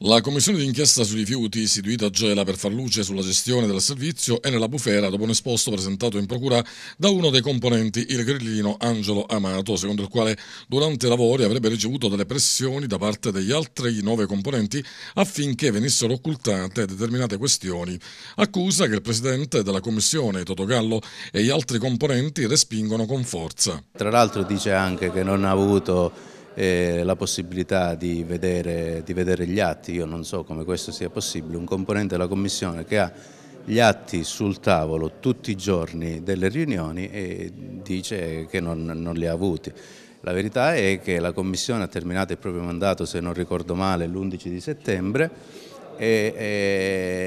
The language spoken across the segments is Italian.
La commissione d'inchiesta sui rifiuti istituita a Gela per far luce sulla gestione del servizio è nella bufera dopo un esposto presentato in procura da uno dei componenti, il grillino Angelo Amato, secondo il quale durante i lavori avrebbe ricevuto delle pressioni da parte degli altri nove componenti affinché venissero occultate determinate questioni. Accusa che il presidente della commissione, Toto Gallo, e gli altri componenti respingono con forza. Tra l'altro dice anche che non ha avuto eh, la possibilità di vedere, di vedere gli atti, io non so come questo sia possibile, un componente della Commissione che ha gli atti sul tavolo tutti i giorni delle riunioni e dice che non, non, li ha avuti. La verità è che la Commissione ha terminato il proprio mandato, se non ricordo male, l'11 di settembre e,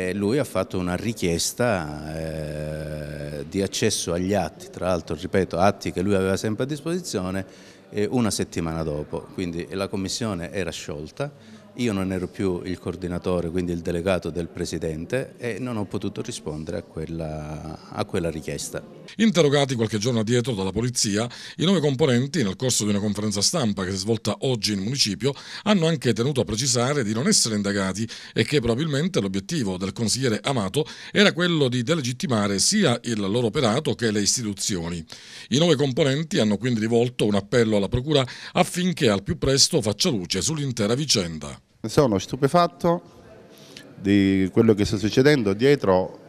e lui ha fatto una richiesta eh, di accesso agli atti, tra l'altro, ripeto, atti che lui aveva sempre a disposizione una settimana dopo, quindi la commissione era sciolta, io non ero più il coordinatore, quindi il delegato del Presidente e non ho potuto rispondere a quella, a quella richiesta. Interrogati qualche giorno addietro dalla Polizia, i nove componenti, nel corso di una conferenza stampa che si è svolta oggi in municipio, hanno anche tenuto a precisare di non essere indagati e che probabilmente l'obiettivo del consigliere Amato era quello di delegittimare sia il loro operato che le istituzioni. I nove componenti hanno quindi rivolto un appello alla Procura affinché al più presto faccia luce sull'intera vicenda. Sono stupefatto di quello che sta succedendo dietro,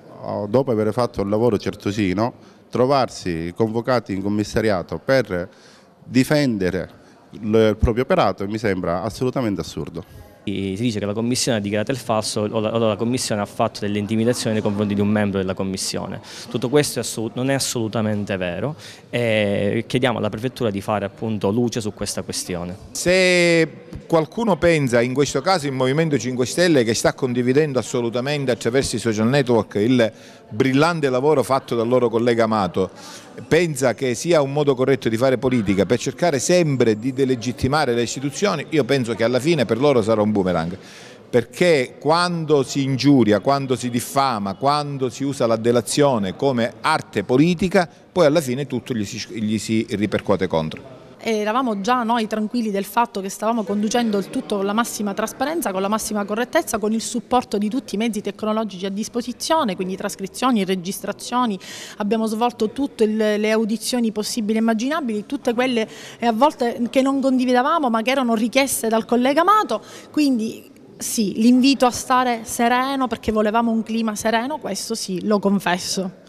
dopo aver fatto un lavoro certosino, trovarsi convocati in commissariato per difendere il proprio operato mi sembra assolutamente assurdo. Si dice che la commissione ha dichiarato il falso o la, o la commissione ha fatto delle intimidazioni nei confronti di un membro della commissione. Tutto questo è non è assolutamente vero e chiediamo alla prefettura di fare appunto luce su questa questione. Se qualcuno pensa, in questo caso il Movimento 5 Stelle, che sta condividendo assolutamente attraverso i social network il brillante lavoro fatto dal loro collega Amato, pensa che sia un modo corretto di fare politica per cercare sempre di delegittimare le istituzioni, io penso che alla fine per loro sarà un boomerang perché quando si ingiuria, quando si diffama, quando si usa la delazione come arte politica, poi alla fine tutto gli si, gli si ripercuote contro eravamo già noi tranquilli del fatto che stavamo conducendo il tutto con la massima trasparenza, con la massima correttezza, con il supporto di tutti i mezzi tecnologici a disposizione, quindi trascrizioni, registrazioni, abbiamo svolto tutte le audizioni possibili e immaginabili, tutte quelle eh, a volte che non condividevamo ma che erano richieste dal collega Amato, quindi sì, l'invito a stare sereno perché volevamo un clima sereno, questo sì, lo confesso.